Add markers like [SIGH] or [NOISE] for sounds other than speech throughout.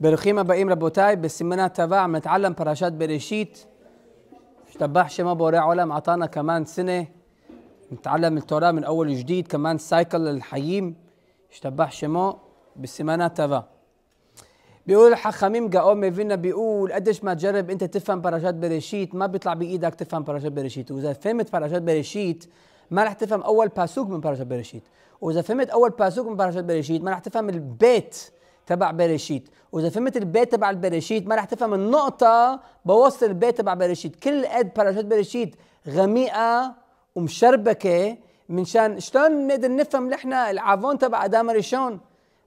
ברוכים הבאים רבותיי, בסימן הטבע מתעלם פרשת בראשית. השתבח שמה בורא עולם עטאנה כמן סנה. נתעלם אל-תורה מן אול וג'דיד, כמן סייקל אל-חיים. השתבח שמו בסימן הטבע. بيقول الحخاميم جاءوا ميفينا بيقول قديش ما تجرب انت تفهم باراشات بريشيت ما بيطلع بايدك تفهم باراشات بريشيت واذا فهمت باراشات بريشيت ما راح تفهم اول باسوك من باراشات بريشيت واذا فهمت اول باسوك من باراشات بريشيت ما راح تفهم البيت تبع بريشيت واذا فهمت البيت تبع البريشيت ما رح تفهم النقطه بوصل البيت تبع بريشيت كل قد باراشوت بريشيت غميقه ومشربكه منشان شلون نقدر نفهم نحن العافون تبع ادام ريشون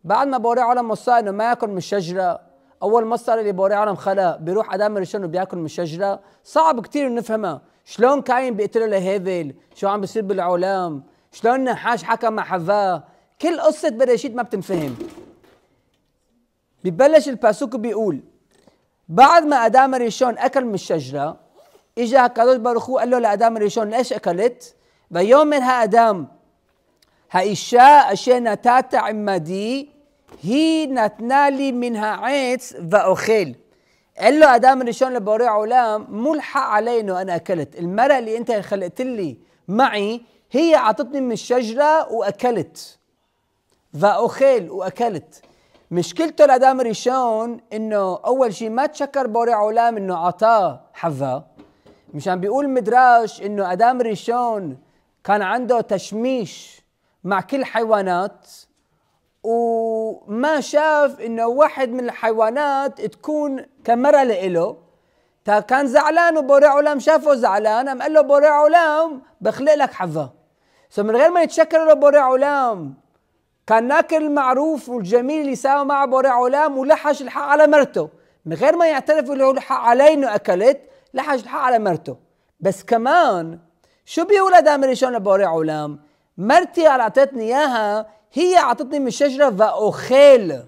بعد ما بوري عالم وصى انه ما ياكل من الشجره اول مصدر اللي بوري عالم خلق بيروح ادام ريشون وبياكل من الشجره صعب كثير نفهمها شلون كاين له لهيفل شو عم بيصير بالعالم شلون نحاش حكى مع حفاه كل قصه بريشيت ما بتنفهم ببلش الباسوك بيقول بعد ما ادام ريشون اكل من الشجره اجى هكادوش بارخو قال له لادام ريشون ليش اكلت؟ ويوم منها ادم האישה אשר נתת עמדי, هي נתנה לי منها عيتس واخيل قال له ادم ريشون لبوري عولام مو الحق انه انا اكلت، المرأة اللي انت خلقت لي معي هي اعطتني من الشجرة واكلت. واخيل واكلت. مشكلته لادام ريشون انه اول شيء ما تشكر بوري عولام انه اعطاه حواء مشان بيقول مدراش انه ادام ريشون كان عنده تشميش مع كل حيوانات وما شاف انه واحد من الحيوانات تكون كمرة لإله تا كان زعلان وبوري عولام شافه زعلان قام قال له بوري عولام بخلق لك حظة سو من غير ما يتشكر له بوري عولام كان المعروف والجميل اللي ساوى مع بوري علام ولحش الحق على مرته من غير ما يعترف اللي هو الحق علي انه اكلت لحش الحق على مرته بس كمان شو بيقول ادم ريشون لبوري علام مرتي اللي اعطتني اياها هي اعطتني من الشجره واخيل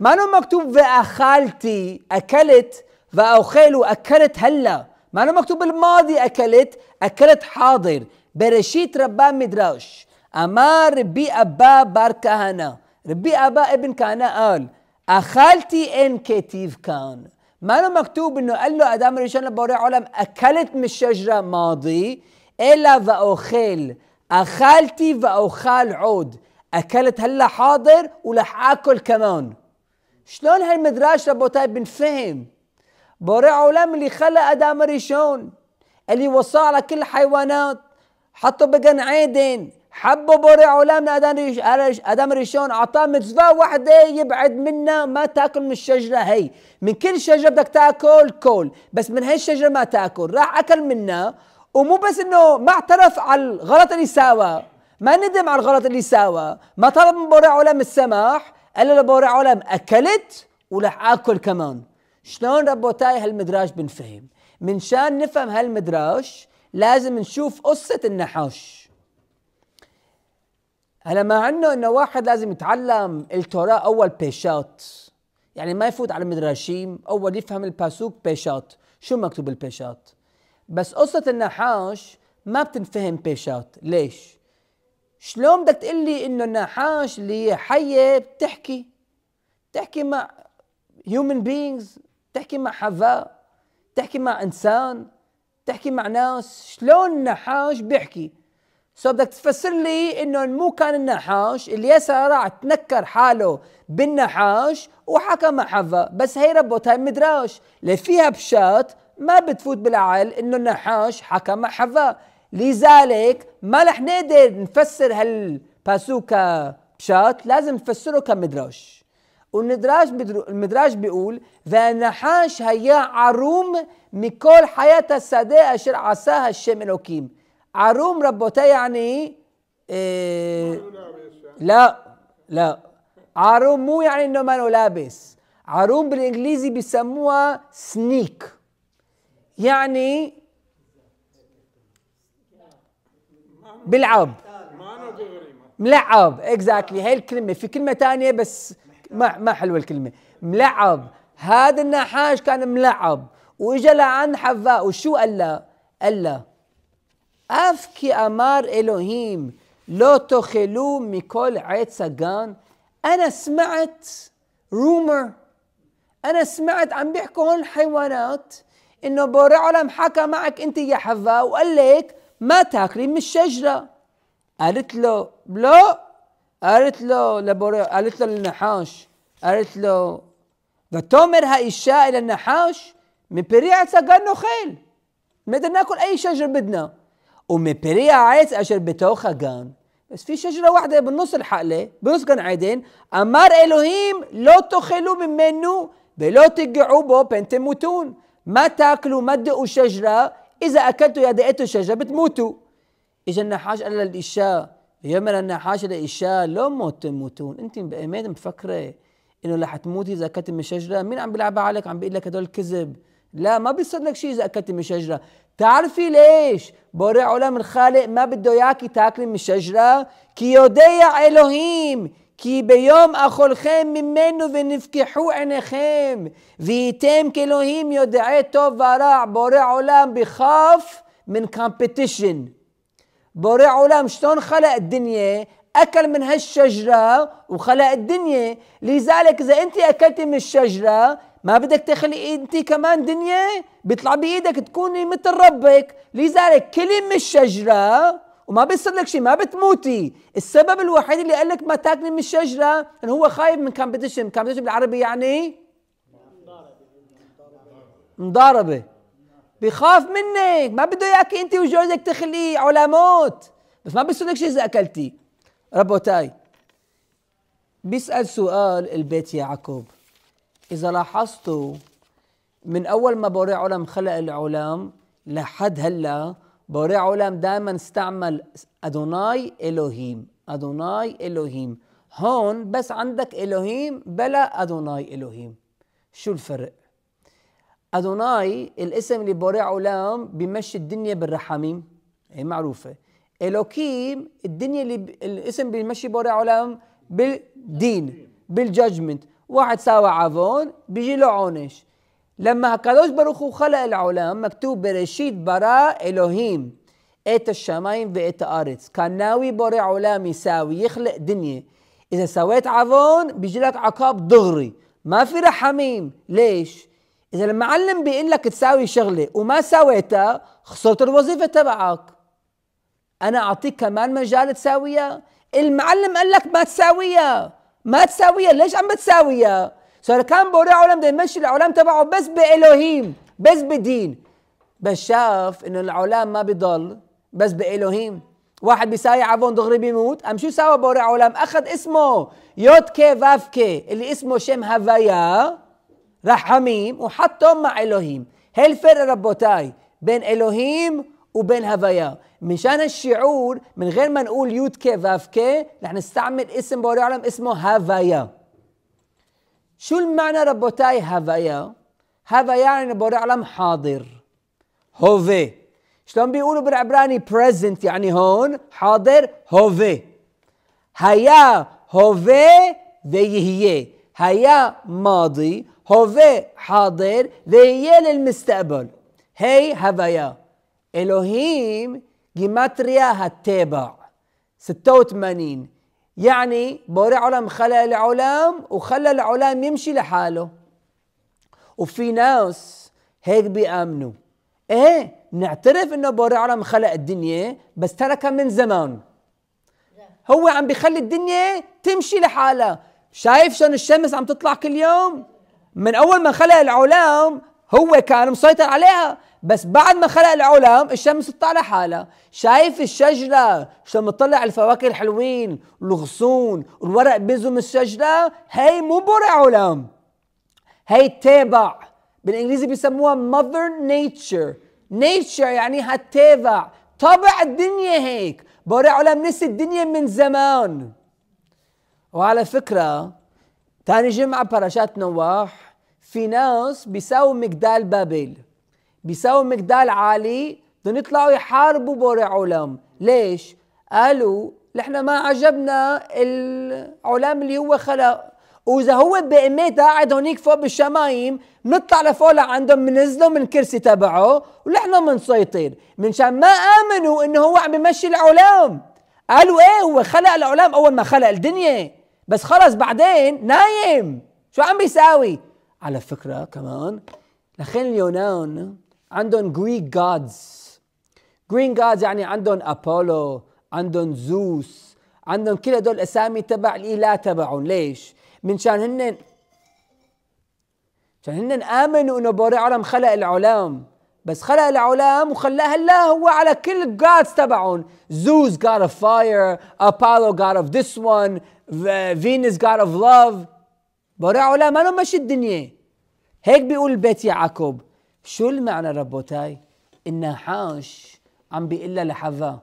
ما انه مكتوب واخالتي اكلت واخيل واكلت هلا ما انه مكتوب بالماضي اكلت اكلت حاضر برشيت ربان مدراش أما ربي أبا بار كهنا ربي أبا ابن كهنا قال أخالتي إن كتيف كان ما له مكتوب إنه قال له أدم ريشان لبوري عالم أكلت من الشجرة ماضي إلا وأخيل أخالتي وأخال عود أكلت هلا حاضر ولح آكل كمان شلون هالمدراش ربوتاي طيب بنفهم بوري عالم اللي خلق أدم ريشان اللي وصى على كل الحيوانات حطه بجن عيدين حب بوري علامنا ادم ادم ريشون اعطاه متزبه واحده يبعد منا ما تاكل من الشجره هي من كل شجره بدك تاكل كل بس من هي الشجره ما تاكل راح اكل منا ومو بس انه ما اعترف على الغلط اللي ساوى ما ندم على الغلط اللي ساوى ما طلب من بوري علام السماح قال له بوري علام اكلت ولح اكل كمان شلون ربوتاي هالمدراج بنفهم من شان نفهم هالمدراج لازم نشوف قصه النحاش هلا مع انه انه واحد لازم يتعلم التوراه اول بيشات يعني ما يفوت على المدراشيم اول يفهم الباسوك بيشات شو مكتوب البيشات بس قصه النحاش ما بتنفهم بيشات ليش شلون بدك تقول لي انه النحاش اللي هي حيه بتحكي بتحكي مع human بينجز بتحكي مع حفاء بتحكي مع انسان بتحكي مع ناس شلون النحاش بيحكي سو بدك تفسر لي انه مو كان النحاش اللي راح تنكر حاله بالنحاش وحكى مع حفا بس هي ربطها مدراش اللي فيها بشات ما بتفوت بالعقل انه النحاش حكى مع حفا لذلك ما رح نقدر نفسر هالباسوكا بشات لازم نفسره كمدراش والمدراش المدراش بيقول فالنحاش هيا عروم كل حياته السادة أشر عساها الشم الوكيم عروم ربوتا يعني آه، لا لا عروم مو يعني انه ما لابس عروم بالانجليزي بيسموها سنيك يعني بلعب ملعب اكزاكتلي هاي الكلمه في كلمه ثانيه بس ما ما حلوه الكلمه ملعب هذا النحاش كان ملعب واجى لعند حفاء وشو قال له؟ قال له אף כי אמר אלוהים, לא תאכלו מכל עץ הגן, أنا سمعت رومر أنا سمعت عم بيحكوا هون الحيوانات إنه بوري عالم حكى معك أنت يا حواء وقال لك ما تاكلي من الشجرة قالت له لا قالت له لبوري قالت له للنحاش قالت له هاي ותאמר האישה אל הנחש מפרי עץ הגן נאכל. נقدر ناكل اي شجرة بدنا ومبريا عيس أشر بتوخا جان بس في شجرة واحدة بالنص الحقلة بنص جان عيدين أمر إلهيم لا تخلوا منه ولا تجعوا بو بنت ما تاكلوا ما تدقوا شجرة إذا أكلتوا يا دقيتوا شجرة بتموتوا إجا النحاش قال للإشاء يوم النحاش للإشاء لو تموتون أنت بأمان مفكرة إنه رح تموتي إذا أكلتي من شجرة مين عم بيلعب عليك عم بيقول لك هدول كذب لا ما بيصير لك شيء إذا أكلتي من شجرة تعرفي ليش؟ بوري عالم الخالق ما بده ياكي تاكلي من الشجرة كي كي بيوم أخو الخيم من منو ونفكحو عن עיניכם ويتم כאלוהים יודעי توب وراع بوري עולם بخاف من competition بوري عالم شلون خلق الدنيا اكل من هالشجره وخلق الدنيا لذلك اذا انت اكلتي من الشجره ما بدك تخلي انت كمان دنيا بيطلع بايدك تكوني مثل ربك لذلك كلي من الشجره وما بيصير لك شيء ما بتموتي السبب الوحيد اللي قال لك ما تاكلي من الشجره انه هو خايف من كومبيتيشن كومبيتيشن بالعربي يعني مضاربه بخاف منك ما بده اياك انت وجوزك تخليه على موت بس ما بيصير لك شيء اذا اكلتي ربوتاي بيسال سؤال البيت يعقوب إذا لاحظتوا من أول ما بوري علم خلق العلام لحد هلا بوري علم دائما استعمل أدوناي إلهيم أدوناي إلهيم هون بس عندك إلهيم بلا أدوناي إلهيم شو الفرق؟ أدوناي الاسم اللي بوري علام بمشي الدنيا بالرحاميم هي معروفة إلوكيم الدنيا اللي الاسم بيمشي بوري علام بالدين بالججمنت واحد ساوى عفون بيجي له عونش لما هكادوش ברוך خلق العالم مكتوب برشيد בראשית ברא אלוהים את השמיים الأرض كان ناوي بوري עולם يساوي يخلق دنيا إذا سويت عفون بيجي لك عقاب دغري ما في رحميم ليش؟ إذا المعلم بيقول لك تساوي شغلة وما سويتها خسرت الوظيفة تبعك أنا أعطيك كمان مجال تساويها المعلم قال لك ما تساويها ما تساويه ليش عم بتساويه سو كان بوري عالم بده يمشي العالم تبعه بس بالهيم بس بدين بس شاف انه العالم ما بضل بس بالهيم واحد بيساي عفون دغري بيموت قام شو سوى بوري عالم اخذ اسمه يوت واف فافكي اللي اسمه شم هفايا رحميم وحطهم مع الهيم هي الفرق ربوتاي بين الهيم وبين هواياه مشان الشعور من غير ما نقول يود كي فاف كي رح نستعمل اسم بوري علم اسمه هوايا شو المعنى ربوتاي هوايا هذا يعني بوري علم حاضر هوفي شلون بيقولوا بالعبراني present يعني هون حاضر هوفي هيا هوفي ذي هيا ماضي هوفي حاضر ذي للمستقبل هي هوايا الوهيم جيماتريا هتابع 86 يعني بوري علم خلق العلام وخلى العلام يمشي لحاله وفي ناس هيك بيأمنوا ايه نعترف انه بوري علم خلق الدنيا بس تركها من زمان هو عم بيخلي الدنيا تمشي لحالها شايف شلون الشمس عم تطلع كل يوم من اول ما خلق العلام هو كان مسيطر عليها بس بعد ما خلق العالم الشمس تطلع حالها شايف الشجرة لما تطلع الفواكه الحلوين الغصون الورق بيزو من الشجرة هي مو برع علام هي تابع بالانجليزي بيسموها ماذر نيتشر نيتشر يعني هالتابع طبع الدنيا هيك برع علام نسي الدنيا من زمان وعلى فكرة تاني جمعة براشات نواح في ناس بيساووا مجدال بابل بيساوي مجدال عالي بدهم يطلعوا يحاربوا بورع علم ليش؟ قالوا نحن ما عجبنا العلم اللي هو خلق واذا هو بقيمات إيه قاعد هونيك فوق بالشمايم بنطلع لفوق لعندهم بننزله من الكرسي تبعه ونحن بنسيطر منشان ما امنوا انه هو عم يمشي العلام قالوا ايه هو خلق العلام اول ما خلق الدنيا بس خلص بعدين نايم شو عم بيساوي على فكره كمان لخين اليونان عندهم جريك جادز جرين جادز يعني عندهم ابولو عندهم زوس عندهم كل هدول اسامي تبع الاله تبعهم ليش؟ من شان هن عشان هن امنوا انه بوري عالم خلق العلام بس خلق العلام وخلاها الله هو على كل الجادز تبعهم زوس god of fire ابولو god of this one فينوس god of love بوري عالم ما مشي الدنيا هيك بيقول بيت يعقوب شو المعنى ربوتاي النحاش عم لها لحظة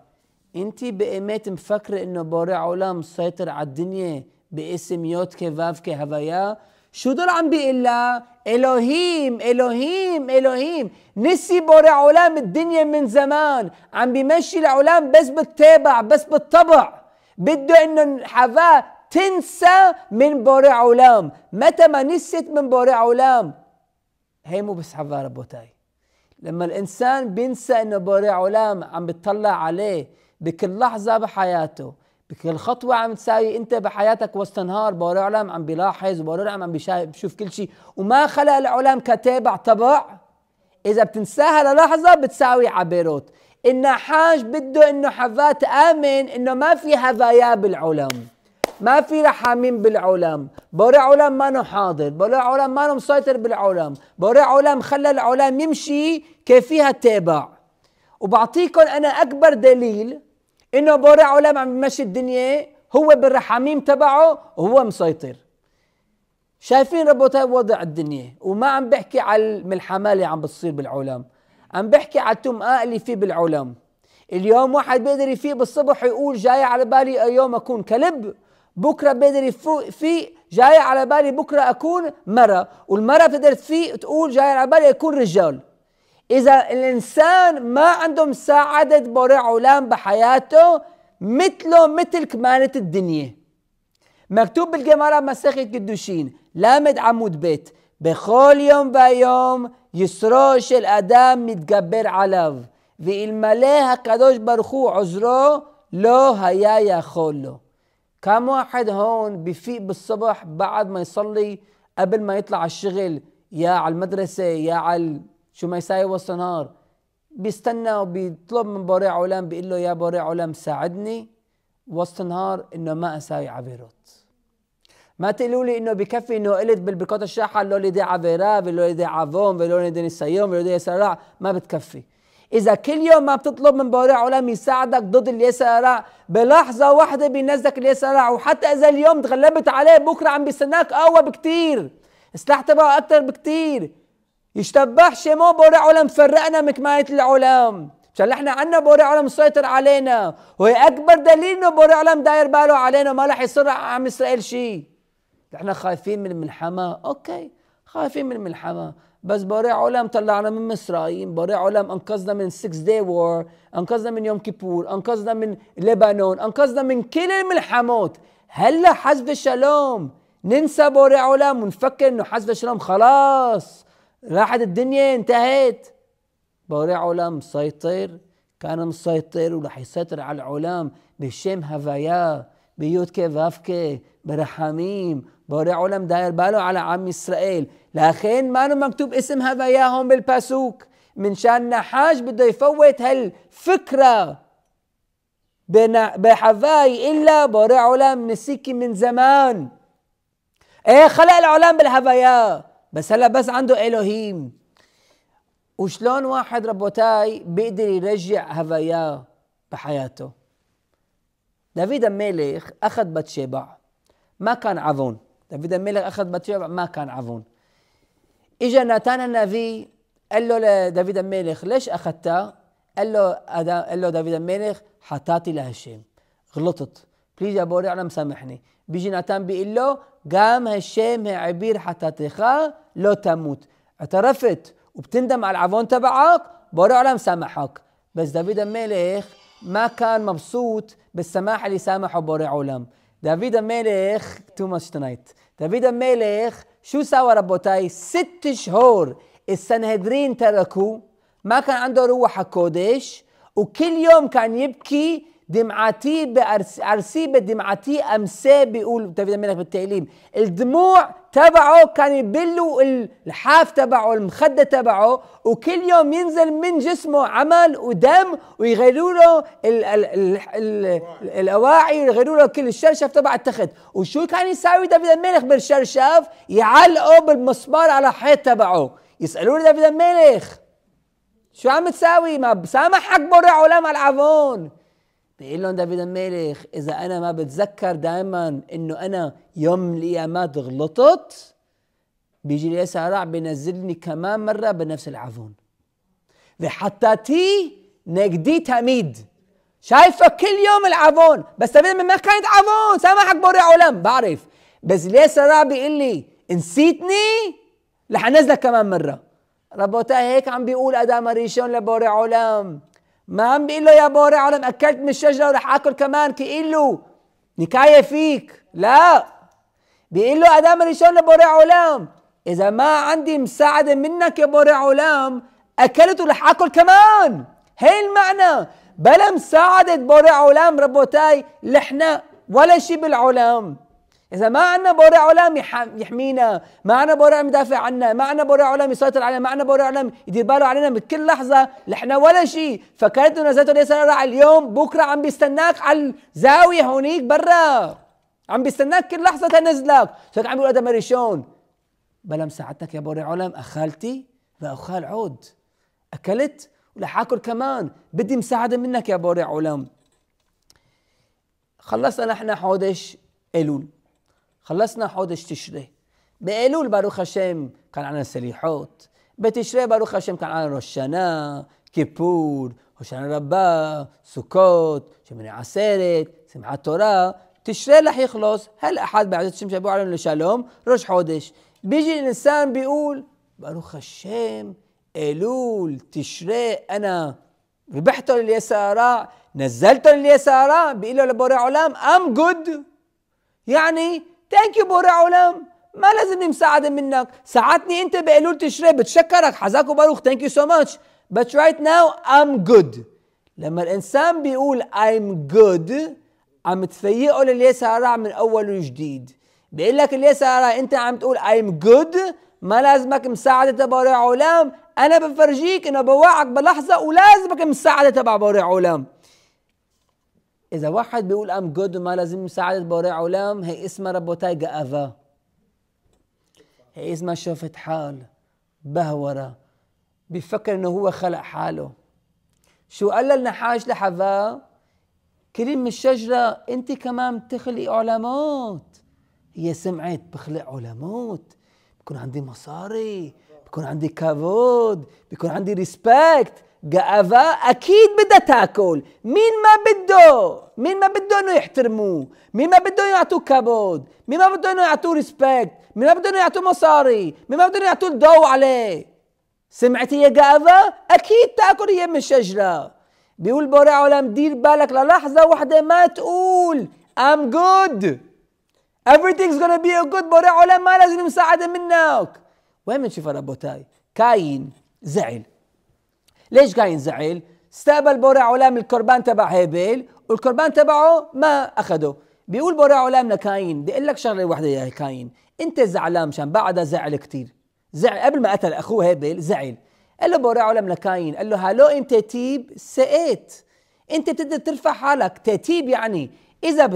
انت بقيمات مفكرة انه بوري عالم مسيطر على الدنيا باسم يوت كيفاف هفايا شو دول عم بيقول لها؟ الهيم الهيم الهيم نسي بوري عالم الدنيا من زمان عم بيمشي العالم بس بالتابع بس بالطبع بده انه حفاه تنسى من بوري عالم متى ما نسيت من بوري عالم هي مو بس حضارة بوتاي لما الانسان بينسى انه بوري علام عم بتطلع عليه بكل لحظه بحياته بكل خطوه عم تساوي انت بحياتك وسط نهار بوري علام عم بيلاحظ وبوري علام عم بيشوف كل شيء وما خلق العلام كتابع طبع اذا بتنساها للحظه بتساوي عبيروت النحاش بده انه حذات امن انه ما في هذايا بالعلام ما في رحامين بالعالم بوري علم ما نو حاضر بوري علم ما نو مسيطر بالعالم بوري علم خلى العالم يمشي كيفيها تابع وبعطيكم انا اكبر دليل انه بوري علم عم يمشي الدنيا هو بالرحاميم تبعه وهو مسيطر شايفين ربطة وضع الدنيا وما عم بحكي على الملحمة اللي عم بتصير بالعالم عم بحكي على التمقاء اللي فيه بالعالم اليوم واحد بيقدر يفيق بالصبح يقول جاي على بالي يوم اكون كلب بكره بقدر يفوق في جاي على بالي بكره اكون مره والمره بتقدر تفيق تقول جاي على بالي اكون رجال اذا الانسان ما عنده مساعده بوري علام بحياته مثله مثل كمانه الدنيا مكتوب بالجمارة مساخة قدوشين لامد عمود بيت بخول يوم بيوم يسروش الأدام متقبر عليه في ואלמלא הקדוש برخو عزرو لو هيا היה יכול كم واحد هون بفيق بالصبح بعد ما يصلي قبل ما يطلع على الشغل يا على المدرسة يا على شو ما يساوي وسط النهار بيستنى وبيطلب من بارع علام بيقول له يا بارع علام ساعدني وسط النهار انه ما اساوي عبيروت ما تقولوا لي انه بكفي انه قلت بالبركات الشاحة لو لي دي عبيرا ولو لي دي عفون ولو لي دي نسيوم ولو دي سراع ما بتكفي اذا كل يوم ما بتطلب من بوري عالم يساعدك ضد اليسارة بلحظه واحده بينزلك اليسارة وحتى اذا اليوم تغلبت عليه بكره عم بيستناك اقوى بكتير السلاح تبعه اكتر بكتير يشتبه مو بوري عالم فرقنا من كمايه العالم مشان نحن عنا بوري علم مسيطر علينا وهي اكبر دليل انه بوري علم داير باله علينا وما رح يصير عم اسرائيل شيء نحن خايفين من الملحمه اوكي خايفين من الملحمه بس بوري عالم طلعنا من مصرين بوري عالم انقذنا من 6 داي وور انقذنا من يوم كيبور انقذنا من لبنان انقذنا من كل الملحمات هلا حزب الشلام ننسى بوري عالم ونفكر انه حزب الشلام خلاص راحت الدنيا انتهت بوري عالم مسيطر كان مسيطر ورح يسيطر على العالم بشم هفايا بيوت كيفافكي برحاميم بوري علم داير باله على عم إسرائيل لأخين ما مكتوب اسم هذا بالباسوك من شان نحاج بده يفوت هالفكرة بحفاي إلا بوري علم نسيكي من زمان ايه خلق العلام بالهوايا بس هلا بس عنده الهيم وشلون واحد ربوتاي بيقدر يرجع هواياه بحياته دافيد الملك اخذ بتشبع ما كان عظون دافيد الملك اخذ بطشيبه ما كان عفون اجى ناتان النبي قال له لدافيد الملك ليش اخذتها؟ قال له قال له دافيد الملك حطاتي لهشام غلطت بليز يا بوري انا مسامحني بيجي ناتان بيقول له قام هشام عبير حطاتيخا لو تموت اعترفت وبتندم على العفون تبعك بوري العالم سامحك بس دافيد الملك ما كان مبسوط بالسماح اللي سامحه بوري عالم داوود الملك تو تونايت داوود الملك شو سوى ربوتاي ست شهور السنهدرين تركوه ما كان عنده روح القدس وكل يوم كان يبكي دمعتي بأرسيبة دمعتي أمساه بيقول داوود الملك بالتعليم الدموع تبعه كان يبلوا الحاف تبعه المخدة تبعه وكل يوم ينزل من جسمه عمل ودم ويغيروا له الأواعي ويغيروا له كل الشرشف تبع التخت وشو كان يساوي دافيد الملك بالشرشف يعلقه بالمسمار على حيط تبعه يسألوا دافيد الملك شو عم تساوي ما بسامحك برع ولا العفون بيقول لهم دافيد الملك اذا انا ما بتذكر دائما انه انا يوم من الايامات غلطت بيجي لي سارع بينزلني كمان مره بنفس العفون تي نجدي تميد شايفه كل يوم العفون بس دافيد ما كانت عفون سامحك بوري علم بعرف بس ليه سارع بيقول لي نسيتني رح انزلك كمان مره ربوتا هيك عم بيقول ادام ريشون لبوري علم ما عم بيقول له يا بوري عالم اكلت من الشجره ورح اكل كمان كيلو نكايه فيك لا بيقول له ادم ريشون لبوري عالم اذا ما عندي مساعده منك يا بوري عالم اكلت ورح اكل كمان هي المعنى بلا مساعده بوري عالم ربوتاي لحنا ولا شيء بالعالم إذا ما عندنا بوري عالم يحمينا، ما عندنا بوري عالم يدافع عنا، ما عندنا بوري عالم يسيطر علينا، ما عندنا بوري عالم يدير باله علينا من كل لحظة، نحن ولا شيء، فكانت نزلت ليس على اليوم، بكرة عم بيستناك على الزاوية هونيك برا، عم بيستناك كل لحظة تنزلك، صرت عم بيقول هذا مريشون بلا مساعدتك يا بوري عالم أخالتي وأخال عود، أكلت ورح آكل كمان، بدي مساعدة منك يا بوري عالم. خلصنا نحن حودش أيلول خلصنا حودش تشري بإلول باروخ هشم كان عندنا سليحوت بتشري باروخ هشم كان عندنا روش كيبور هوشنا ربا سكوت شمن عسيرت سمعت توراه تشري رح يخلص هل أحد بعد شمس أبو علم لشالوم روش حودش بيجي الإنسان بيقول باروخ هشم إلول تشري أنا ربحته لليسارة نزلته لليسارة بيقول له لبوري علام أم جود يعني ثانك يو بوري علام ما لازمني مساعدة منك ساعدتني أنت بقلول تشرب بتشكرك حذاك وباروخ ثانك يو سو ماتش بس رايت ناو ام جود لما الإنسان بيقول ايم جود عم تفيقه لليسارع من أول وجديد بيقول لك اليسارع أنت عم تقول ايم جود ما لازمك مساعدة تبع علام أنا بفرجيك أنه بوعك بلحظة ولازمك مساعدة تبع بوري علام اذا واحد بيقول ام جود وما لازم مساعده بوري علام هي اسمها ربوتاي جافا هي اسمها شوفت حال بهوره بيفكر انه هو خلق حاله شو قال النحاش لحفا كريم من الشجره انت كمان بتخلقي علامات هي سمعت بخلق علامات بكون عندي مصاري بكون عندي كابود بكون عندي ريسبكت جافا اكيد بدها تاكل مين ما بده مين ما بده انه يحترموه مين ما بده يعطوه كبود مين ما بده انه يعطوه ريسبكت مين ما بده انه يعطوه مصاري مين ما بده انه يعطوه الضوء عليه سمعتي يا جافا اكيد تاكل هي من الشجره بيقول بوري عالم دير بالك للحظه واحده ما تقول I'm good everything's gonna be good بوري عالم ما لازم مساعده منك وين بنشوف ربوتاي كاين زعل ليش قاعد ينزعل استقبل بورع علام القربان تبع هابيل والقربان تبعه ما اخده بيقول بورع علام لكاين بيقول لك شغله واحده يا كاين انت زعلان مشان بعدها زعل كثير زعل قبل ما قتل اخوه هابيل زعل قال له بورع علام لكاين قال له هلو انت تيب سئت انت بتقدر ترفع حالك تتيب يعني اذا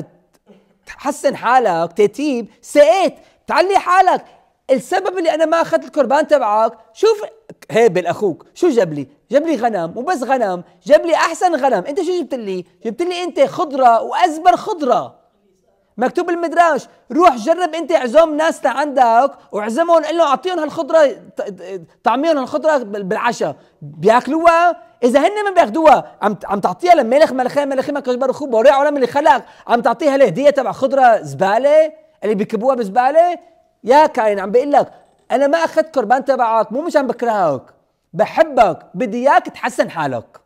بتحسن حالك تتيب سئت تعلي حالك السبب اللي انا ما اخذت القربان تبعك شوف هابل اخوك شو جاب لي جاب لي غنم وبس غنم جاب لي احسن غنم انت شو جبت لي جبت لي انت خضره وازبر خضره مكتوب بالمدراش روح جرب انت اعزم ناس لعندك واعزمهم قول له اعطيهم هالخضره طعميهم هالخضره بالعشاء بياكلوها اذا هن ما بياخذوها عم عم تعطيها لملك ملخي ملخي ما كبر خوب وريع عالم اللي خلق عم تعطيها لهديه تبع خضره زباله اللي بيكبوها بزباله يا كاين عم بقول لك انا ما اخذت قربان تبعك مو مشان بكرهك بحبك بدي اياك تحسن حالك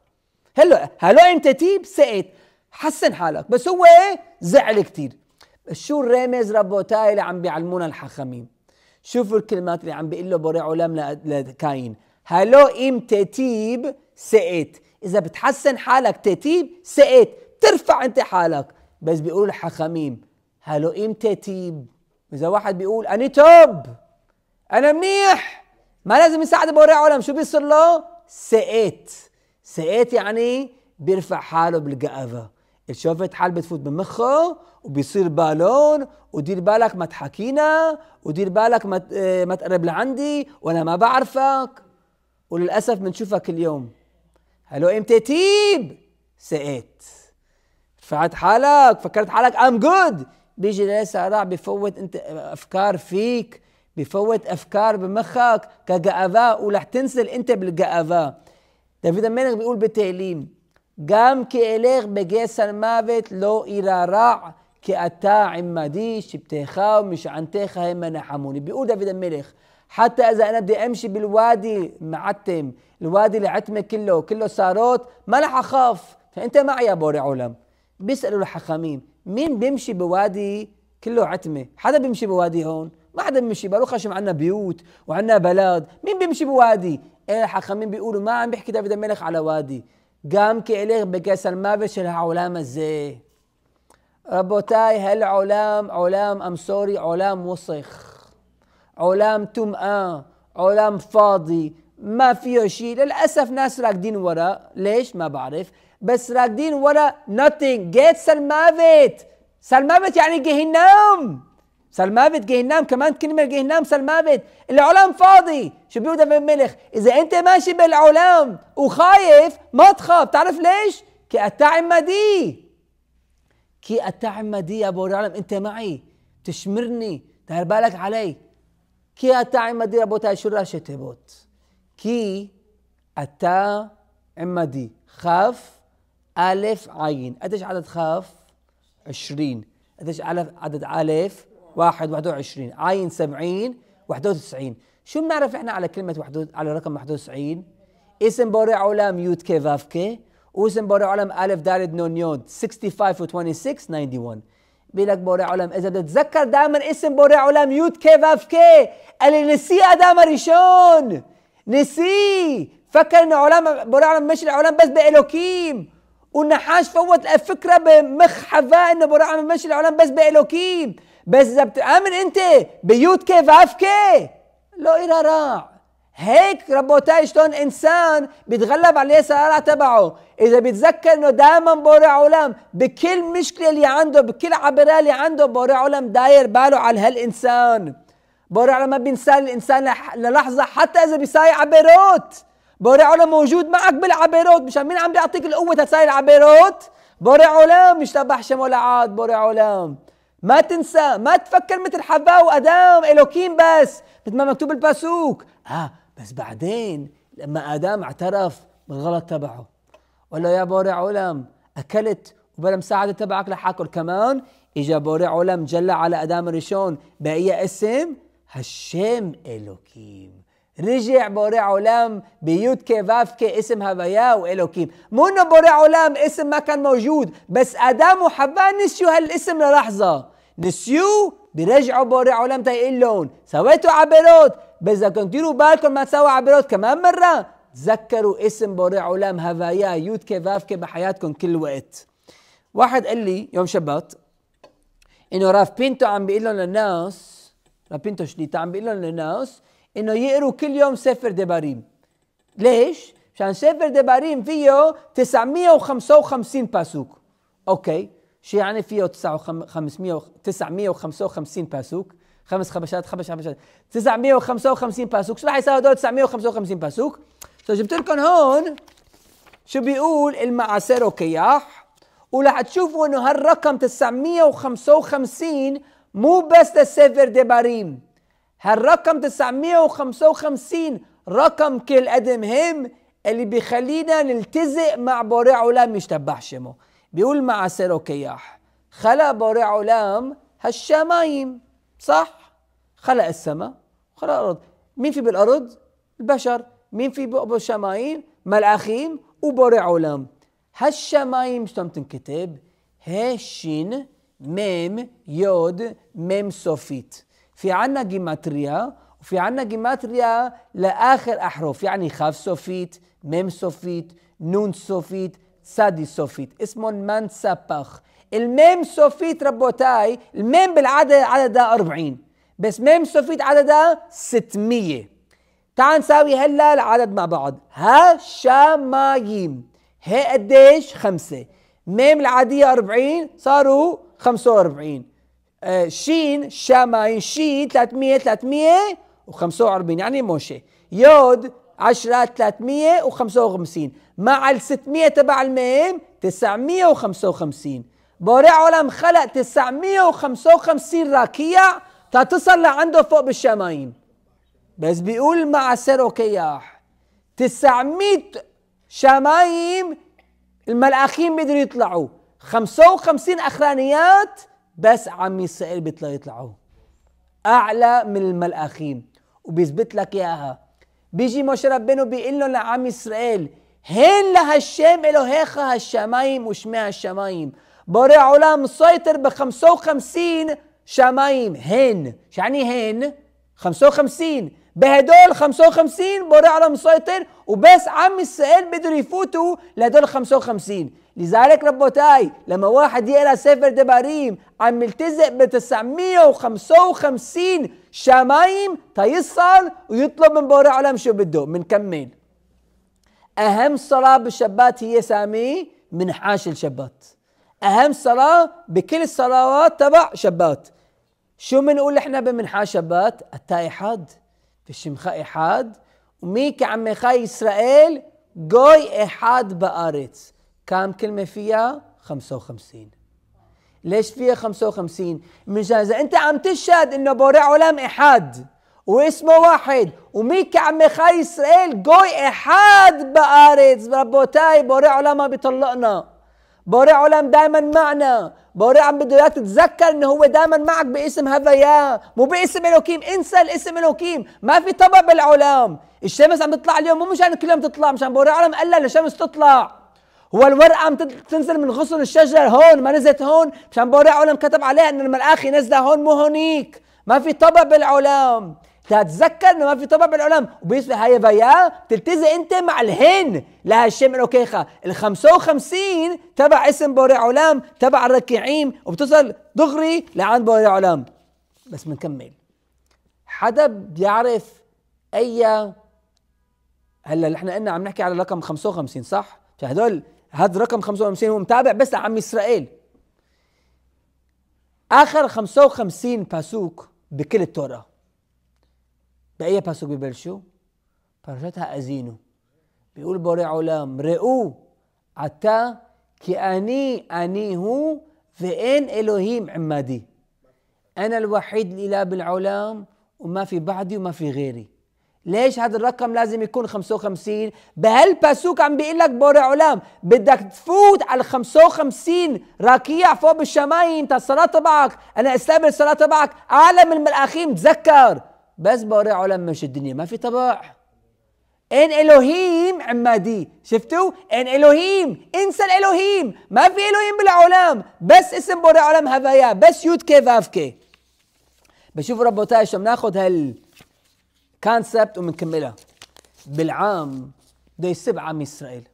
هلا هلا انت تيب سئت حسن حالك بس هو ايه زعل كثير شو الرمز ربوتاي اللي عم بيعلمونا الحاخامين شوفوا الكلمات اللي عم بيقول له بوري علام لكاين هلو انت تيب سئت اذا بتحسن حالك تتيب سئت ترفع انت حالك بس بيقولوا الحخاميم هلو انت تيب اذا واحد بيقول اني توب انا منيح ما لازم يساعد بوري عالم شو بيصير له؟ سقط سقط يعني بيرفع حاله بالقأفة شوفت حال بتفوت بمخه وبيصير بالون ودير بالك ما تحكينا ودير بالك ما آه، ما تقرب لعندي وانا ما بعرفك وللاسف بنشوفك اليوم هلو امتى تيب سئت رفعت حالك فكرت حالك ام جود بيجي لسه راح بفوت انت افكار فيك بفوت افكار بمخك كجافا ورح تنزل انت بالجافا دافيد الملك بيقول بتعليم جام כאלך בגס الموت لو إلى راع كأتا عمادي شبتيخا ومش שבטך هي המה نحموني بيقول دافيد الملك حتى اذا انا بدي امشي بالوادي معتم، الوادي العتمه كله، كله ساروت، ما رح اخاف، فانت معي يا بوري عالم. بيسالوا الحخامين، مين بيمشي بوادي كله عتمه؟ حدا بيمشي بوادي هون؟ ما حدا بيمشي باروخ هاشم عندنا بيوت وعندنا بلاد مين بيمشي بوادي ايه الحكمين بيقولوا ما عم بيحكي دافيد الملك على وادي قام كإليه بكسر ما بيش العلام الزي ربوتاي هالعلام علام ام سوري علام وسخ علام تمأة علام فاضي ما فيه شيء للأسف ناس راكدين ورا ليش ما بعرف بس راكدين ورا nothing جيت سلمافت سلمافت يعني جهنم سلمافت جهنم كمان كلمة جهنم سلمافت العلام فاضي شو بيقول داود الملك إذا أنت ماشي بالعلام وخايف ما تخاف تعرف ليش؟ كي أتعم دي كي أتعم دي يا أبو العلم أنت معي تشمرني دار بالك علي كي أتعم دي ربوت شو راشت بوت كي أتا عمدي خاف ألف عين قديش عدد خاف؟ عشرين قديش عدد ألف واحد 21 عين 70 91 شو بنعرف احنا على كلمة وحدود على رقم 91 اسم بارع عالم يود كي واف كي واسم بارع عالم ألف دالد نون يود 65 و 26 91 بيقول لك بارع عالم إذا بدك دائما اسم بارع علم يود كي واف كي اللي نسيه دائما ريشون نسيه فكر انه علم بارع علم مش العلم بس بإلوكيم والنحاش فوت الفكرة بمخ حفاه انه بارع علم مش العلم بس بإلوكيم بس اذا بتامن انت كيف وعفك لو إلى راع هيك ربوتاي شلون انسان بيتغلب على اليسار تبعه اذا بيتذكر انه دائما بورع علم بكل مشكله اللي عنده بكل عبره اللي عنده بورع علم داير باله على هالانسان بورع علم ما بينسى الانسان للحظه حتى اذا بيساي عبيروت بورع علم موجود معك بالعبيروت مشان مين عم بيعطيك القوه تساي العبيروت بورع علم مش تبع عاد بورع علم ما تنسى ما تفكر مثل حفاء وادام الوكيم بس مثل ما مكتوب بالباسوك اه بس بعدين لما ادم اعترف بالغلط تبعه ولا له يا بوري علم اكلت وبلا مساعده تبعك رح اكل كمان اجا بوري علم جلى على ادم الريشون بقي اسم هشام الوكيم رجع بوري عולם بيوت كيفافكي اسم هويا وإلوكيم مو انه بوري عالم اسم ما كان موجود بس آدم وحواء نسيوا هالاسم للحظة نسيوه بيرجعوا بوري عالم تيقول لهم سويتوا عبيرات بس بدكم ديروا بالكم ما تسووا عبيرات كمان مرة تذكروا اسم بوري عולם هويا يوت كيفافكي بحياتكم كل وقت واحد قال لي يوم شبات انه راف بينتو عم بيقول لهم للناس راف بينتو شليتا عم بيقول لهم للناس انه يقروا كل يوم سفر دباريم ليش؟ عشان سفر دباريم فيه 955 باسوك اوكي شو يعني فيه 955 باسوك خمس خبشات خمس خبشات 955 باسوك شو راح يساوي هدول 955 باسوك؟ سو جبت لكم هون شو بيقول المعاصر وكياح ورح تشوفوا انه هالرقم 955 مو بس للسفر دباريم هالرقم 955 رقم أدم هم اللي بيخلينا نلتزق مع بوري عולם يشتبه شمو بيقول مع سيروكياح خلق بوري عולם هالشمايم صح خلق السماء وخلق الأرض مين في بالأرض البشر مين في الشمايم ملاخيم وبوري عולם هالشمايم شلون تنكتب هاشين ميم يود ميم سوفيت في عنا جيماتريا وفي عنا جيماتريا لآخر أحرف يعني خاف سوفيت ميم سوفيت نون سوفيت سادي سوفيت اسمه منسبخ الميم سوفيت ربوتاي الميم بالعدد عددها 40 بس ميم سوفيت عددها 600 تعال نساوي هلا العدد مع بعض هشامايم هي قديش خمسة ميم العادية 40 صاروا 45 آه، شين شماين شين 300 345 يعني موشي يود 10 355 مع ال 600 تبع الميم 955 بورع عالم خلق 955 راكيع تتصل لعنده فوق بالشمايم بس بيقول مع سر وكياح 900 شمايم الملاخين بيقدروا يطلعوا 55 اخرانيات بس عم اسرائيل بيطلع يطلعوا اعلى من الملاخين وبيثبت لك اياها بيجي موسى ربنا بيقول لهم لعم اسرائيل هين لهالشام الهيخا هالشمايم وشمع الشمايم بارع علام مسيطر ب 55 شمايم هين شو يعني هين 55 بهدول 55 بارع علام مسيطر وبس عم اسرائيل بدهم يفوتوا لهدول 55 لذلك ربوتاي لما واحد يقرا سفر دباريم عم ملتزق ب 955 شمايم تيصل ويطلب من بوري علم شو بده بنكمل اهم صلاه بالشبات هي سامي من حاش الشبات اهم صلاه بكل الصلوات تبع شبات شو بنقول احنا بمنحاش شبات احد في الشمخاء احد وميك عم خاي اسرائيل جوي احاد بارت كم كلمه فيها 55 ليش فيها 55 من اذا انت عم تشهد انه بوري عالم احاد واسمه واحد وميك عم خاي اسرائيل جوي احاد باريتز ربوتاي بوري عالم ما بيطلقنا بوري عالم دائما معنا بوري عم بده اياك تتذكر انه هو دائما معك باسم هذا يا مو باسم الوكيم انسى الاسم الوكيم ما في طبع بالعلام الشمس عم تطلع اليوم مو مشان كل يوم تطلع مشان بوري عالم قال لها الشمس تطلع هو الورقه عم تنزل من غصن الشجر هون ما نزلت هون مشان بوري علم كتب عليها ان الملاخ نازله هون مو هونيك ما في طبع بالعلام تتذكر انه ما في طبع بالعلام وبيصير هاي فيا تلتزم انت مع الهن لهالشيء من اوكيخا ال 55 تبع اسم بوري علام تبع الركعيم وبتصل دغري لعند بوري علام بس بنكمل حدا بيعرف اي هلا نحن قلنا عم نحكي على رقم 55 صح؟ فهدول هذا رقم 55 هو متابع بس عم اسرائيل اخر 55 باسوك بكل التوراه باي باسوك ببلشوا؟ برشتها ازينو بيقول بوري عولام ראו عتا كي اني اني هو فين אלוהים عمادي أنا الوحيد الإله بالعولام وما في بعدي وما في غيري ليش هذا الرقم لازم يكون 55 بهالباسوك عم بيقول لك بوري علام بدك تفوت على 55 ركيع فوق بالشمايم انت الصلاه تبعك انا اسلام الصلاه تبعك اعلى من الملاخيم تذكر بس بوري علام مش الدنيا ما في طبع ان الوهيم عمادي شفتوا ان الوهيم انسى الالهيم ما في الوهيم بالعلام بس اسم بوري علام هبايا بس يود كيف افكي بشوف ربوتاي شو بناخذ هال كونسبت وبنكملها بالعام بده يسب عم اسرائيل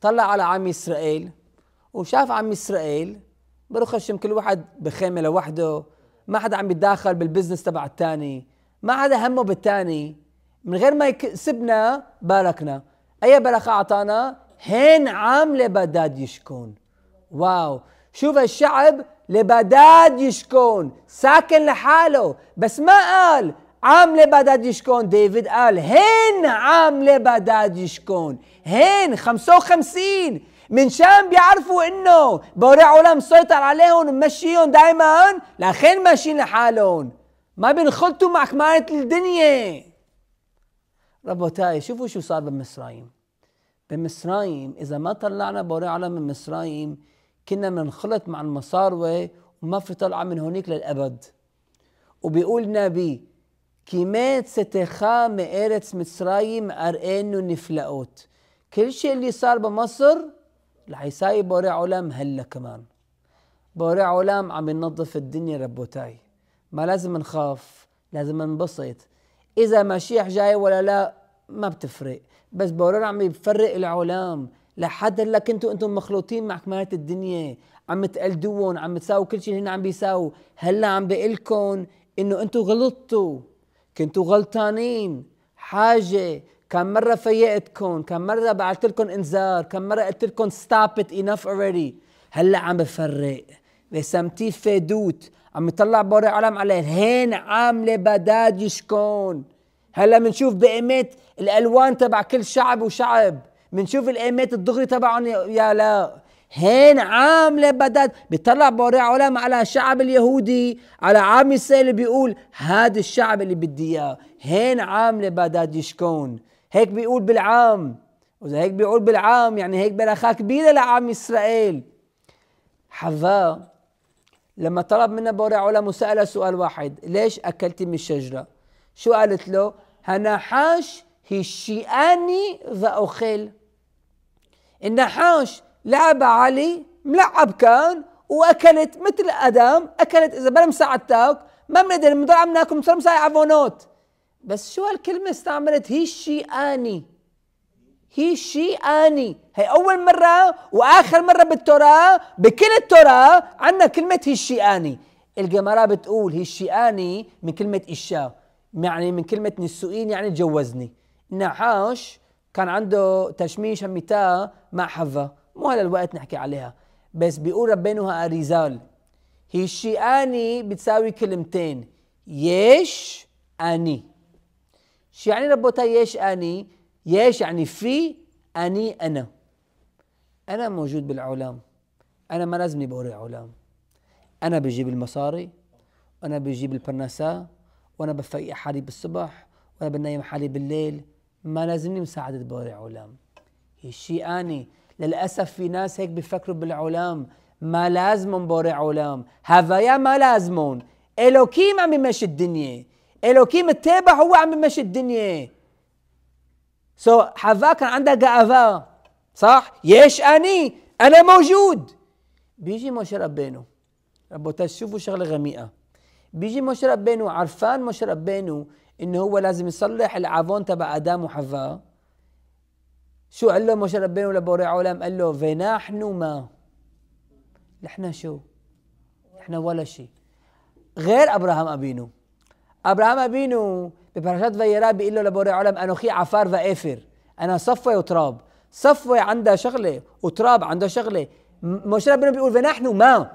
طلع على عم اسرائيل وشاف عم اسرائيل بروح الشم كل واحد بخيمه لوحده ما حدا عم يتداخل بالبزنس تبع الثاني ما حدا همه بالثاني من غير ما يسبنا باركنا اي بركه اعطانا هين عام لبداد يشكون واو شوف الشعب لبداد يشكون ساكن لحاله بس ما قال عامله لبدادش كون ديفيد قال هن عامله لبدادش كون هن 55 من شان بيعرفوا انه بورع عالم مسيطر عليهم ومشيهم دائما لخين ماشيين لحالهم ما بينخلطوا مع كمالة الدنيا ربوتاي شوفوا شو صار بمصرايم بمصرايم اذا ما طلعنا بورع عالم من مصرايم كنا بنخلط مع المصاروة وما في طلعة من هونيك للأبد وبيقول نبي כי מת צאתך מארץ מצרים אראנו נפלאות. كل شيء اللي صار بمصر رح يساوي بورع عالم هلا كمان بوري عالم عم ينظف الدنيا ربوتاي ما لازم نخاف لازم ننبسط اذا مشيح جاي ولا لا ما بتفرق بس بورع عم يفرق العالم لحد هلا كنتوا انتم مخلوطين مع كمالات الدنيا عم تقلدوهم عم تساووا كل شيء هن عم بيساووا هلا عم بقلكم انه انتم غلطتوا كنتوا غلطانين حاجة كم مرة فيقتكم كم مرة بعثت لكم انذار كم مرة قلت لكم ستوب ات انف اوريدي هلا عم بفرق بسمتي فيدوت عم يطلع بوري علم عليه هين عاملة بداد يشكون هلا بنشوف بقيمات الالوان تبع كل شعب وشعب بنشوف القيمات الدغري تبعهم يا لا هين عامله بدد بيطلع بوري علماء على الشعب اليهودي على عام السيل بيقول هذا الشعب اللي بدي اياه هين عامله بدد يشكون هيك بيقول بالعام واذا هيك بيقول بالعام يعني هيك بلخاء كبيره لعام اسرائيل حفا لما طلب منها بوري علماء سألها سؤال واحد ليش اكلتي من الشجره شو قالت له هنحاش هشيئاني ذا أخيل النحاش لعب علي ملعب كان واكلت مثل ادم اكلت اذا بلا مساعدتك ما بنقدر بنضل عم ناكل صار عفونات بس شو هالكلمه استعملت هي الشيء اني هي شيء آني هي أول مرة وآخر مرة بالتوراة بكل التوراة عندنا كلمة هي الشيء آني الجمارة بتقول هي الشيء آني من كلمة إشاء يعني من كلمة نسوئين يعني تجوزني نحاش كان عنده تشميش ميتا مع حفا مو هذا الوقت نحكي عليها بس بيقول ربينها أريزال هي اني بتساوي كلمتين يش أني شو يعني ربوتا يش أني يش يعني في أني أنا أنا موجود بالعالم أنا ما لازم بقول العالم أنا بجيب المصاري وأنا بجيب البرنسا وأنا بفيق حالي بالصبح وأنا بنيم حالي بالليل ما لازمني مساعدة بوري العالم هي شي أني للأسف في ناس هيك بيفكروا بالعلام ما لازم بوري علام هذايا ما لازمون إلوكيم عم يمشي الدنيا إلوكيم التابع هو عم يمشي الدنيا سو so, حذا كان عندها قأفا صح يش أني أنا موجود بيجي موشي ربينو ربو تشوفوا شغلة غميئة بيجي موشي ربينو عرفان موشي ربينو إنه هو لازم يصلح العافون تبع آدم وحذا شو قال له موسى ربنا لبوري عالم قال له ونحن ما نحن شو نحن ولا شيء غير ابراهام ابينو ابراهام ابينو ببرشات فيرا بيقول له لبوري عالم خي عفار وافر انا صفوه وتراب صفوه عندها شغله وتراب عندها شغله موسى ربنا بيقول ونحن ما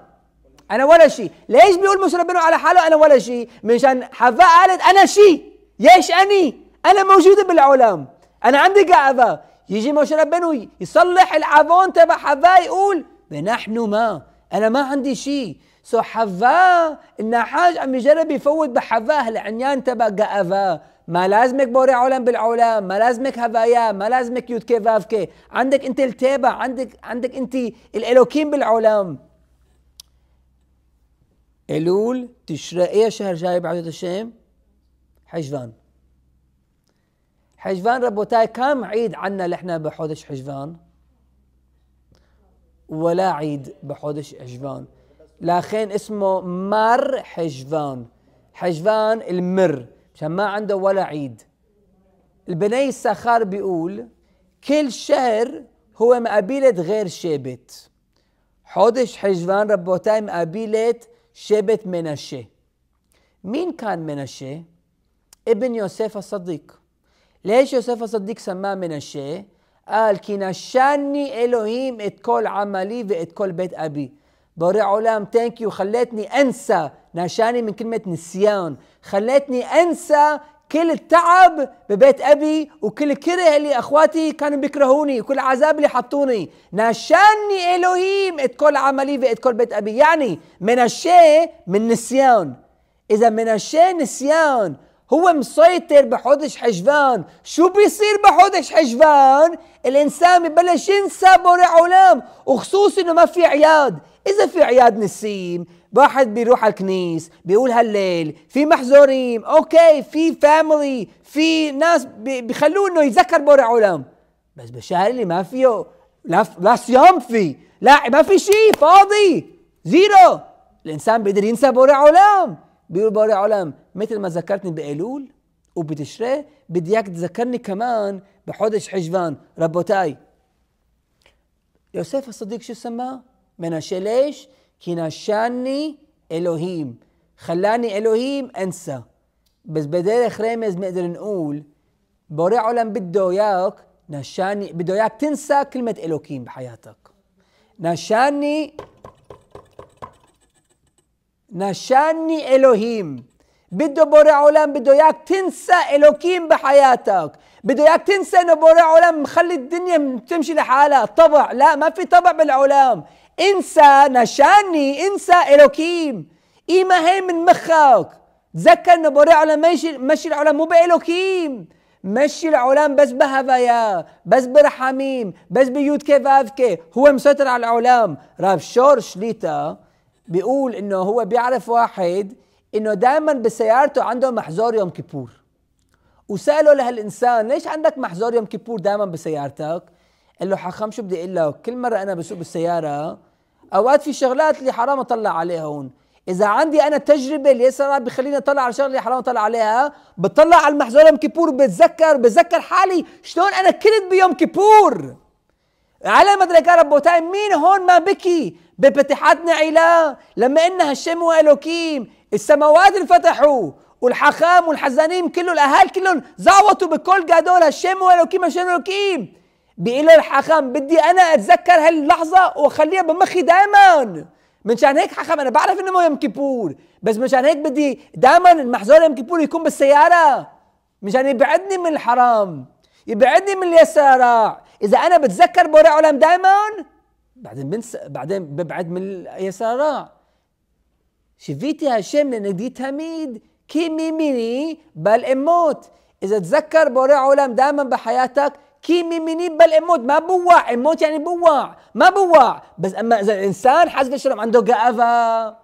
انا ولا شيء ليش بيقول موسى ربنا على حاله انا ولا شيء منشان حفاء قالت انا شيء ليش اني انا موجوده بالعالم انا عندي قاعده يجي موشي ربنا يصلح العفون تبع حفا يقول ونحن ما انا ما عندي شيء سو حفا النحاج عم يجرب يفوت بحفا هالعنيان تبع قافا ما لازمك بوري علم بالعلام ما لازمك هفايا ما لازمك يوت كي عندك انت التابع عندك عندك انت الالوكيم بالعلام الول تشرق ايه شهر جاي بعدد الشام حجران حجفان ربوتاي كم عيد عنا لحنا بحودش حجفان ولا عيد بحودش حجفان لاخين اسمه مر حجفان حجفان المر عشان ما عنده ولا عيد البني السخار بيقول كل شهر هو مقابلة غير شابت حودش حجفان ربوتاي مقابلة شابت منشة مين كان منشة؟ ابن يوسف الصديق ليش يوسف الصديق سماه منشاه؟ قال كي نشاني الهيم את عملي עמלי ואת כל בית אבי. בורא עולם, thank أنسى, نشاني من كلمة نسيان, خليتني أنسى كل التعب ببيت أبي وكل كره اللي أخواتي كانوا بيكرهوني وكل عذاب اللي حطوني نشاني إلهيم ات كل عملي وات كل بيت أبي يعني من الشيء من نسيان إذا من الشيء نسيان هو مسيطر بحوضش حجفان شو بيصير بحوضش حجفان الانسان ببلش ينسى بورع ولام وخصوص انه ما في عياد اذا في عياد نسيم واحد بيروح على الكنيس بيقول هالليل في محزورين اوكي في فاميلي في ناس بيخلوه انه يتذكر بورع ولام بس بالشهر اللي ما فيه لا, لا صيام في لا ما في شيء فاضي زيرو الانسان بيقدر ينسى بورع ولام بيقول باري علم مثل ما ذكرتني بإيلول وبتشري بدي اياك تذكرني كمان بحودش حجفان ربوتاي يوسف الصديق شو سماه؟ مناشي ليش؟ כי נשני אלוהים. خلاني אלוהים انسى. بس בדרך רמז نقدر نقول بوري عالم بده اياك نشاني بده اياك تنسى كلمة الوكيم بحياتك. نشاني نشاني الهيم بده بوري عالم بده اياك تنسى الوكيم بحياتك بده اياك تنسى انه بوري عالم مخلي الدنيا تمشي لحالها طبع لا ما في طبع بالعالم انسى نشاني انسى الوكيم قيمه هي من مخك تذكر انه بوري عالم ماشي ماشي العالم مو بالوكيم مشي العالم بس بهفايا بس برحميم بس بيوت كيف هو مسيطر على العالم راب شور شليتا بيقول انه هو بيعرف واحد انه دائما بسيارته عنده محزور يوم كيبور وساله لهالانسان ليش عندك محزور يوم كيبور دائما بسيارتك؟ قال له حخام شو بدي اقول لك؟ كل مره انا بسوق بالسياره اوقات في شغلات اللي حرام اطلع عليها هون، اذا عندي انا تجربه اللي صار بخليني اطلع على شغله اللي حرام اطلع عليها، بطلع على المحزور يوم كيبور بتذكر بتذكر حالي شلون انا كنت بيوم كيبور على مدرك ربوتين مين هون ما بكي؟ بفتحتنا إله لما إن هشام وإلوكيم السماوات انفتحوا والحخام والحزانيم كله الأهال كلهم زعوطوا بكل قادول هشام وإلوكيم هشام وإلوكيم بيقولوا الحخام بدي أنا أتذكر هاللحظة وأخليها بمخي دايما منشان هيك حخام أنا بعرف إنه مو يوم كيبور بس منشان هيك بدي دايما المحزون يوم كيبور يكون بالسيارة شان يبعدني من الحرام يبعدني من اليسارة إذا أنا بتذكر بوري علم دايما بعدين بنس بعدين ببعد من اليسارى شفيتي هاشم لنجدي تميد كي ميميني بل اموت اذا تذكر بوري عالم دائما بحياتك كي ميميني بل اموت ما بوع اموت يعني بوع ما بوع بس اما اذا الانسان حزب الشرم عنده قافه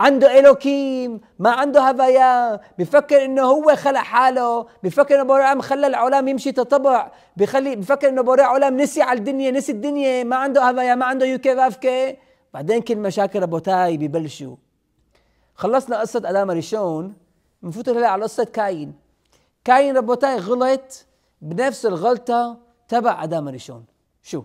عنده إلوكيم ما عنده هفايا بفكر انه هو خلق حاله بفكر انه بوري عالم خلى العالم يمشي تطبع بخلي بفكر انه بوري عالم نسي على الدنيا نسي الدنيا ما عنده هفايا ما عنده يوكي بافكي بعدين كل مشاكل ربوتاي ببلشوا خلصنا قصة آدم ريشون بنفوت هلا على قصة كاين كاين ربوتاي غلط بنفس الغلطة تبع آدم ريشون شو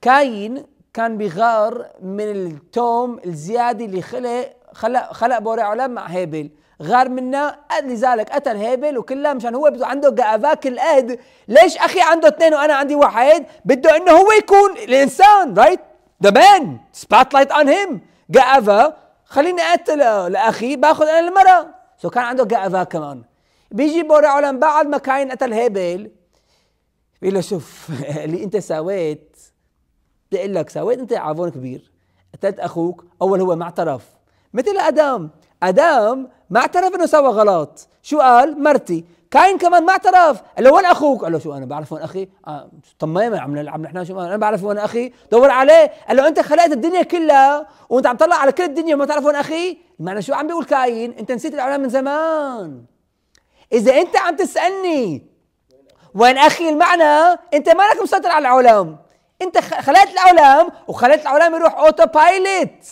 كاين كان بيغار من التوم الزيادي اللي خلق خلق خلق بوري علم مع هابل غار منه لذلك قتل هابل وكلها مشان هو بده عنده جافاك الاهد ليش اخي عنده اثنين وانا عندي واحد بده انه هو يكون الانسان رايت ذا مان سبوت لايت اون هيم جافا خليني اقتله لاخي باخذ انا المراه سو كان عنده جافا كمان بيجي بوري علم بعد ما كاين قتل هابل بيقول له شوف [LAUGHS] اللي انت سويت بيقول لك سويت انت عفون كبير قتلت اخوك اول هو ما اعترف مثل ادم ادم ما اعترف انه سوى غلط شو قال مرتي كاين كمان ما اعترف قال له وين اخوك قال له شو انا بعرف وين اخي آه تمام عم عم نحن شو انا بعرف وين اخي دور عليه قال له انت خلقت الدنيا كلها وانت عم تطلع على كل الدنيا وما تعرف وين اخي معنى شو عم بيقول كاين انت نسيت العالم من زمان اذا انت عم تسالني وين اخي المعنى انت مالك مسيطر على العالم انت خليت العالم وخليت العالم يروح اوتو بايلوت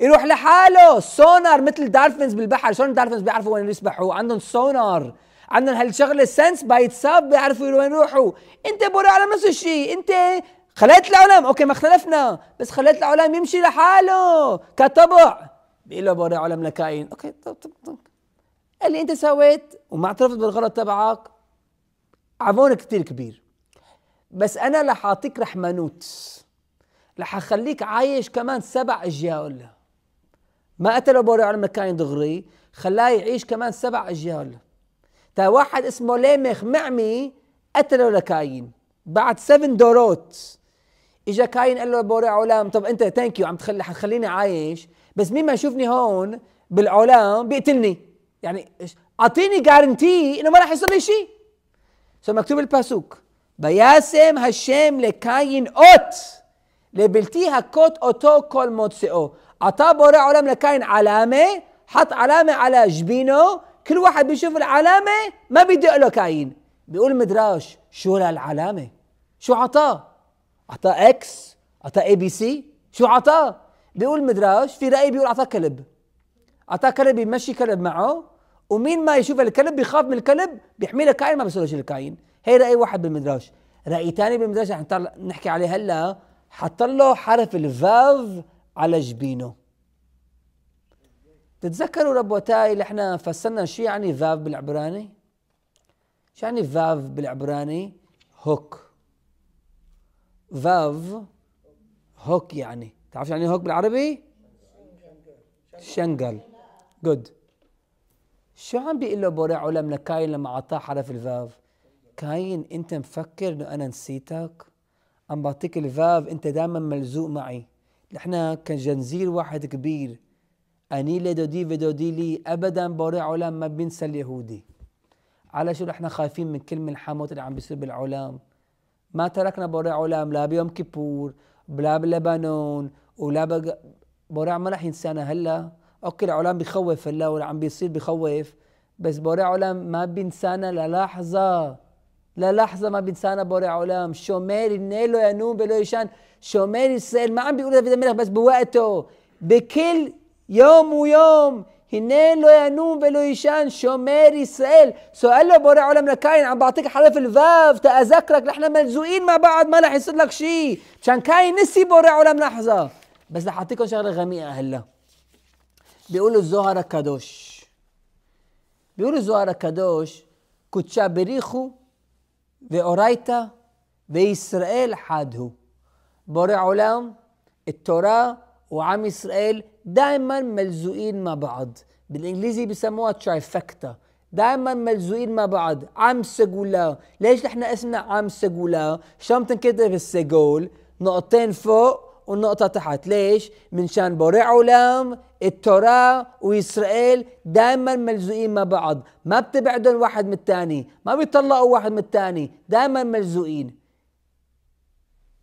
يروح لحاله سونار مثل دارفنز بالبحر شلون دارفنز بيعرفوا وين يسبحوا عندهم سونار عندهم هالشغله سنس باي اتساب بيعرفوا وين يروحوا انت بوري على نفس الشيء انت خليت العالم اوكي ما اختلفنا بس خليت العالم يمشي لحاله كطبع بيقول له بوري عالم لكائن اوكي طب طب طب اللي انت سويت وما اعترفت بالغلط تبعك عفون كثير كبير بس انا رح اعطيك رحمنوت رح اخليك عايش كمان سبع اجيال ما قتله بوري على مكان دغري خلاه يعيش كمان سبع اجيال تا واحد اسمه ليمخ معمي قتله لكاين بعد سفن دورات اجا كاين قال له بوري علام طب انت ثانك يو عم تخلي حتخليني عايش بس مين ما يشوفني هون بالعلام بيقتلني يعني اعطيني جارنتي انه ما راح يصير لي شيء سو مكتوب الباسوك וישם השם לקין אות לבלתי הכות אותו כל מוצאו. עטה בורא עולם לקין עלמה, حط علامة على جبينه كل واحد بيشوف العلامة ما بيدق له كاين بيقول مدراش شو هالعلامة شو عطاه عطاه اكس عطاه اي بي سي شو عطاه بيقول مدراش في رأي بيقول عطاه كلب عطاه كلب يمشي كلب معه ومين ما يشوف الكلب بيخاف من الكلب بيحمي له كاين ما بيصير الكاين هي راي واحد بالمدراج راي ثاني بالمدراج رح نحكي عليه هلا حط له حرف الفاف على جبينه تتذكروا ربوتاي اللي احنا فسرنا شو يعني فاف بالعبراني شو يعني فاف بالعبراني هوك فاف هوك يعني تعرف يعني هوك بالعربي شنقل جود شو عم بيقول له بورع علم لكاين لما اعطاه حرف الفاف كاين انت مفكر انه انا نسيتك عم بعطيك الفاف انت دائما ملزوق معي نحن كجنزير واحد كبير اني لدودي ودودي لي ابدا بوري علام ما بينسى اليهودي على شو نحن خايفين من كل من الحموت اللي عم بيصير بالعلام ما تركنا بوري علام لا بيوم كيبور بلا بلبنان ولا بق... بوري ما راح ينسانا هلا اوكي العلام بخوف هلا واللي عم بيصير بخوف بس بوري علام ما بينسانا للحظه للحظه ما بينسانا بوري عالم نيلو נלו بلو يشان ישן سيل ما عم بيقول دافيد الملك بس بوقته بكل يوم ويوم هنه لو ينوم ولو يشان שומר إسرائيل سؤال له بوري عالم لكاين عم بعطيك حرف الفاف تأذكرك نحن ملزوقين مع بعض ما رح يصير لك شيء مشان كاين نسي بوري عالم لحظه بس رح اعطيكم شغله غميقه هلا بيقولوا الزهره كادوش بيقولوا الزهره كادوش كتشا بريخو ואורייתא וישראל חד הוא. בורא עולם, التوراة وعم إسرائيل دائما ملزوقين مع بعض بالإنجليزي بسموها ترايفكتا دائما ملزوقين مع بعض عم سجولا ليش نحن اسمنا عم سجولا شامتن بتنكتب بالسجول نقطتين فوق والنقطة تحت ليش؟ من شان بوري علام التوراة وإسرائيل دائما ملزوقين مع بعض ما بتبعدهم واحد من الثاني ما بيطلقوا واحد من الثاني دائما ملزوقين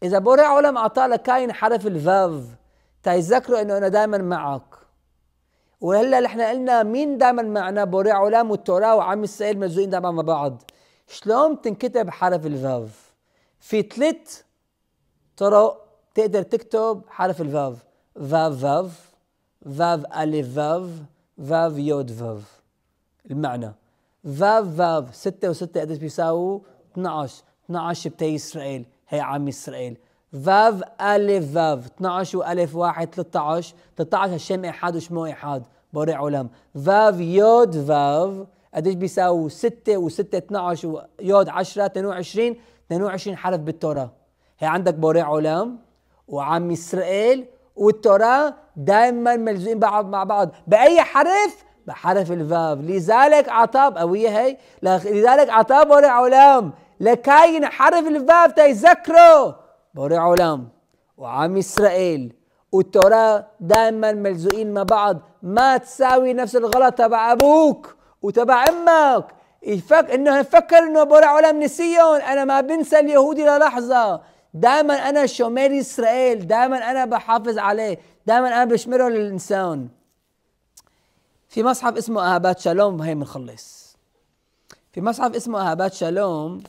إذا بوري علام أعطى لكاين حرف الفاف تذكروا إنه أنا دائما معك وهلا نحن قلنا مين دائما معنا بوري علام والتوراة وعم إسرائيل ملزوقين دائما مع بعض شلون بتنكتب حرف الفاف في ثلاث طرق تقدر تكتب حرف الفاف فاف فاف فاف ألف فاف فاف يود فاف المعنى فاف فاف ستة وستة قديش بيساووا 12 12 بتي إسرائيل هي عم إسرائيل فاف ألف فاف 12 وألف واحد 13 13 هالشم إحاد وشمو إحاد بوري علام فاف يود فاف قديش بيساووا 6 و6 12 ويود 10 22 22 حرف بالتوراة هي عندك بوري علام وعم اسرائيل والتوراه دائما ملزوقين بعض مع بعض باي حرف بحرف الفاف لذلك عطاب قوية هي لذلك عطاب بورع علام لكاين حرف الفاف تيذكروا بورع علام وعم إسرائيل والتوراة دائما ملزوقين مع بعض ما تساوي نفس الغلط تبع أبوك وتبع أمك يفك انه يفكر انه بورع علام نسيهم انا ما بنسى اليهودي للحظه دائما انا شومر اسرائيل دائما انا بحافظ عليه دائما انا بشمره للانسان في مصحف اسمه اهابات شالوم هي بنخلص في مصحف اسمه اهابات شالوم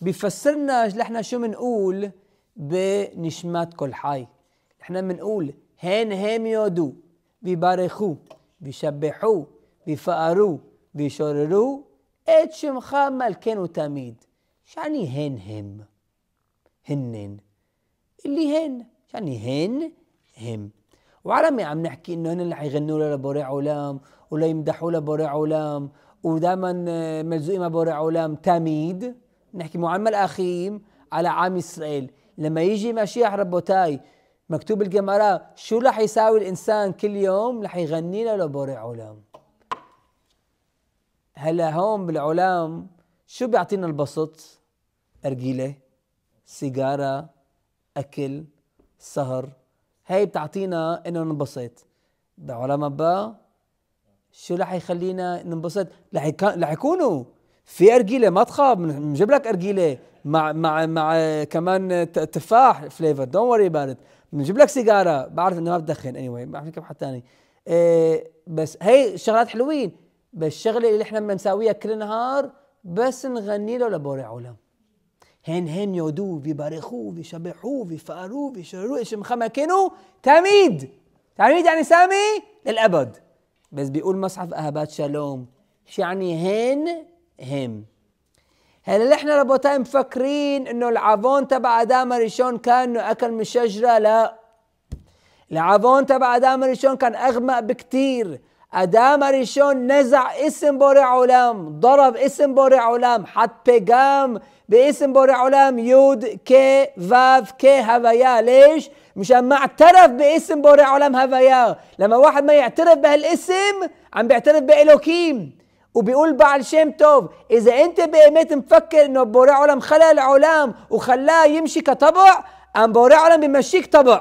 بفسرنا نحن شو بنقول بنشمات كل حي نحن بنقول هين هيم يودو بيبارخو بيشبحوه بيفقرو بيشرروه את شمخا מלכנו תמיד, شعني هين هيم هنن اللي هن يعني هن هم وعلى ما عم نحكي انه هن اللي حيغنوا له لبوري علام ولا يمدحوا لبوري علام ودائما آه، ملزوقين مع بوري علام تميد نحكي معمل اخيم على عام اسرائيل لما يجي مشيح ربوتاي مكتوب الجمارة شو رح يساوي الانسان كل يوم رح يغني له لبوري علام هلا هون بالعلام شو بيعطينا البسط ارجيله سيجاره اكل سهر هاي بتعطينا انه ننبسط بعلماء با شو رح يخلينا ننبسط رح يكونوا في ارجيله ما تخاف بنجيب لك ارجيله مع مع مع كمان تفاح فليفر دونت وري اباوت بنجيب لك سيجاره بعرف انه ما بتدخن اني واي ما بعرف كيف حد ثاني آه، بس هي شغلات حلوين بس الشغله اللي احنا بنساويها كل نهار بس نغني له لبوري علم هن هن يودوه ويبارخوه ويشبحوه ويفقروه ويشرروه ايش مخمكنو تميد تميد يعني سامي للابد بس بيقول مصحف اهبات شالوم شو يعني هن هم هلا احنا ربوتاي مفكرين انه العفون تبع ادم ريشون كان انه اكل من الشجره لا العفون تبع ادم ريشون كان اغمق بكتير ادام הראשון نزع اسم بوري עולם, ضرب اسم بوري עולם, حط بيغام باسم يود עולם فاف כוו כהוויה, ليش مشان ما اعترف باسم بوري عالم هواياه لما واحد ما يعترف بهالاسم عم بيعترف بإلوكيم وبيقول بعد شيم توف إذا أنت بقيمت مفكر إنه بوري عالم خلى العالم وخلاه يمشي كطبع أم بوري عالم بيمشيك طبع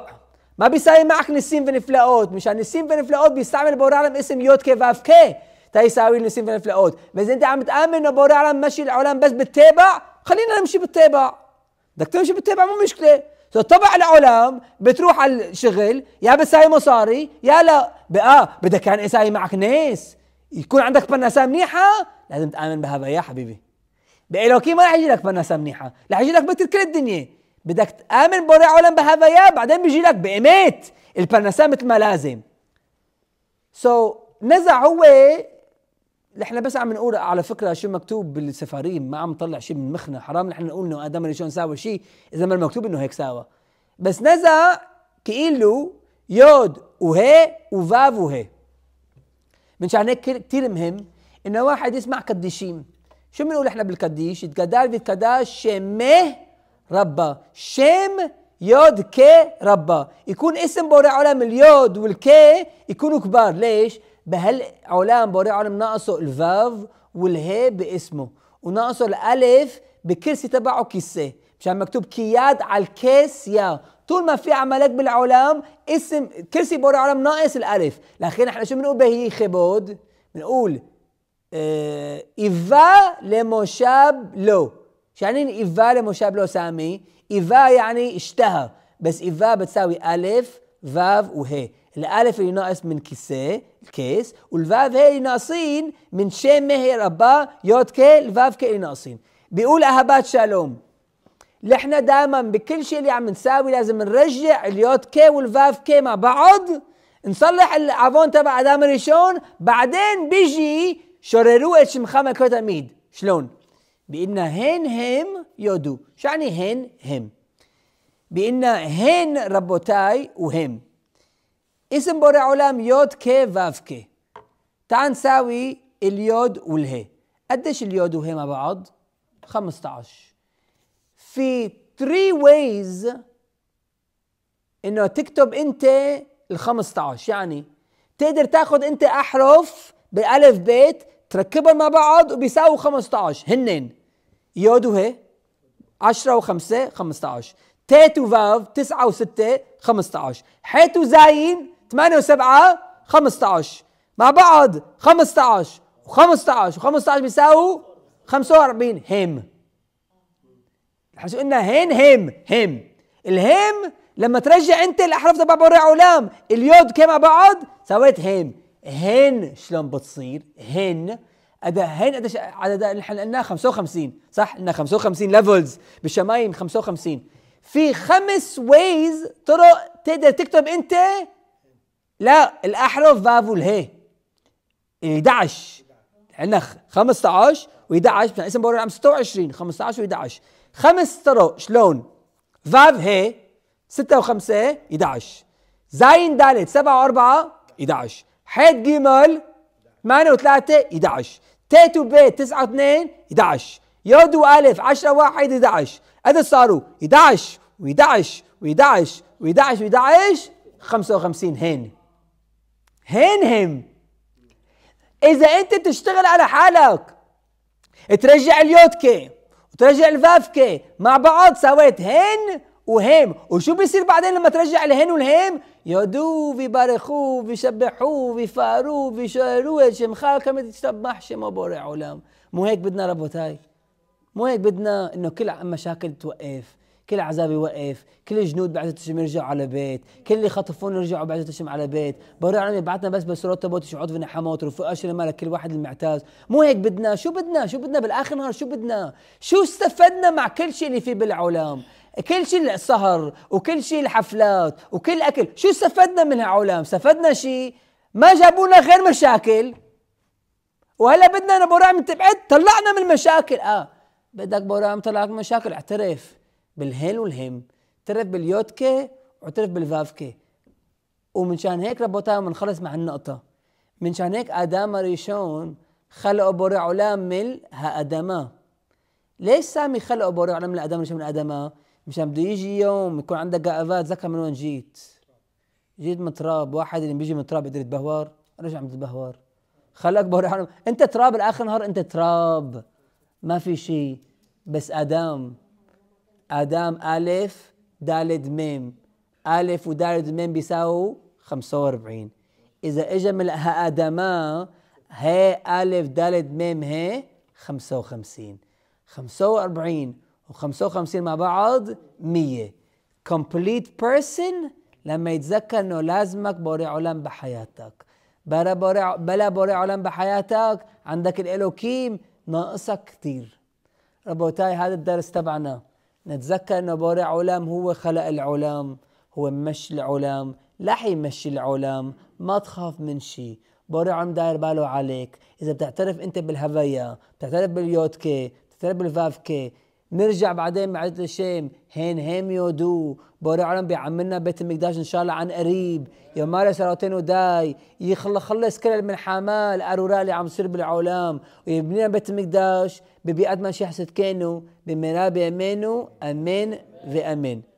ما بيساوي معك نسيم ونفلاوت مشان نسيم ونفلاوت بيستعمل بوري العالم اسم يود كي واف كي تيساوي نسيم ونفلاوت واذا أنت عم تآمن إنه بوري العالم ماشي العالم بس بالتابع، خلينا نمشي بالتابع. بدك تمشي بالتابع مو مشكلة، تطبع العلام بتروح على الشغل يا بتساوي مصاري يا لا بقى بدك يعني يساوي معك ناس يكون عندك بناسة منيحة لازم تآمن بهذا يا حبيبي بإلوكي ما رح يجي لك بناسة منيحة رح يجي لك مثل كل الدنيا بدك تآمن بوري عالم يا بعدين بيجي لك بقيمات البرنسا مثل ما لازم سو so, نزع هو نحن بس عم نقول على فكره شو مكتوب بالسفارين ما عم نطلع شيء من مخنا حرام نحن نقول انه ادم ريشون ساوى شيء اذا ما المكتوب انه هيك ساوى بس نزع كيلو يود وهي وفاف وهي منشان هيك كثير مهم انه واحد يسمع قديشين شو بنقول احنا بالقديش يتقدر بيتقدر شمه ربا شيم يود كي ربا يكون اسم بوري علم اليود والكي يكونوا كبار ليش؟ بهالعلام بوري علم ناقصه الفاف والهي باسمه وناقصه الالف بكرسي تبعه كيسه مشان مكتوب كياد على الكيس يا طول ما في عملك بالعلام اسم كرسي بوري علم ناقص الالف لكن احنا شو بنقول بهي خبود بنقول اه ايفا لموشاب لو شو يعني إيفا لموشى بن سامي إيفا يعني اشتهى بس إيفا بتساوي ألف فاف وهي الألف اللي ناقص من كيسة الكيس والفاف هي اللي ناقصين من شيم هي ربا يوت كي الفاف كي اللي ناقصين بيقول أهبات شالوم لحنا دائما بكل شيء اللي عم نساوي لازم نرجع اليوت كي والفاف كي مع بعض نصلح العفون تبع ادم ريشون بعدين بيجي شررو اتش مخامة كوتاميد شلون؟ بأن هن هم يدو يعني هن هم بأن هن ربوتاي وهم اسم بورع علام يود ك واف ك تعال نساوي اليود والهي قديش اليود وهي مع بعض 15 في 3 ways انه تكتب انت ال 15 يعني تقدر تاخذ انت احرف بالف بيت تركبهم مع بعض وبيساووا 15 هنن يودو هي 10 و5 15 تيت وفاف 9 و6 15 حيت وزاين 8 و7 15 مع بعض 15 و15 و15 بيساووا 45 هيم احنا قلنا هين هيم هيم الهيم لما ترجع انت الاحرف تبع بورع علام اليود مع بعض سويت هيم هن شلون بتصير هن ادهين قديش عدد اللي احنا قلناه 55 صح؟ قلنا 55 ليفلز بالشمايم 55 في خمس ويز طرق تقدر تكتب انت لا الاحرف فافو الهي 11 عندنا 15 و11 اسم بورقه 26 15 و11 خمس طرق شلون؟ فاف هي 6 و5 11 زين دالت 7 و4 11 حيت جيمال 8 و3 11 تيت ب 9 2 11 يود والف 10 1 11 ادي صاروا 11 و11 و11 و11 و11 55 هين هين هم اذا انت بتشتغل على حالك ترجع اليودكي وترجع الفافكي مع بعض سويت هين وهيم وشو بيصير بعدين لما ترجع الهين والهيم יודו ויברכו וישבחו ויפארו וישוערו את שמך כמה תשתבח שמו בורא עולם. مو هيك بدنا ربوتاي مو هيك بدنا انه كل مشاكل توقف كل عذاب يوقف كل الجنود بعد تشم يرجعوا على بيت كل اللي خطفونا يرجعوا بعد تشم على بيت برا عم بعتنا بس بسرات تبوت شعوط ونحمات رفقه شنو مالك كل واحد المعتاز مو هيك بدنا شو بدنا شو بدنا بالاخر نهار شو بدنا شو استفدنا مع كل شيء اللي فيه بالعالم كل شيء السهر وكل شيء الحفلات وكل اكل شو استفدنا من هالعالم استفدنا شيء ما جابوا لنا غير مشاكل وهلا بدنا انا بورام تبعد طلعنا من المشاكل اه بدك بورام طلعك من مشاكل اعترف بالهين والهم اعترف باليوتكي واعترف بالفافكي ومنشان هيك ربطها بنخلص مع النقطه منشان هيك ادم ريشون خلقوا بوري علام من هادما ليش سامي خلقوا بوري علام من آدم ريشون من آدما مشان بده يجي يوم يكون عندك قافات ذكر من وين جيت جيت من تراب واحد اللي بيجي من تراب يقدر يتبهور رجع متبهور خلاك بهور حرام يعني انت تراب الاخر نهار انت تراب ما في شيء بس ادم ادم الف دالد ميم الف ودالد ميم بيساووا 45 اذا اجى من ادما هي الف دالد ميم هي 55 45 و55 مع بعض 100 complete person لما يتذكر انه لازمك بوري علم بحياتك بلا بوري بلا بوري علم بحياتك عندك الالوكيم ناقصك كثير ربوتاي هذا الدرس تبعنا نتذكر انه بوري علام هو خلق العلام هو مشي العلام لح يمشي العلام ما تخاف من شيء بوري علام داير باله عليك اذا بتعترف انت بالهوايا بتعترف باليوتكي بتعترف بالفافكي نرجع بعدين معدة الشيم هين هيم يودو بوري عالم بيعملنا بيت المقداش ان شاء الله عن قريب يوم مارس سراتين وداي يخلص كل من حمال ارورا اللي عم يصير بالعالم ويبنينا بيت المقداش ببيئات ما شي حسد كانوا بمرابي امينو امين وامين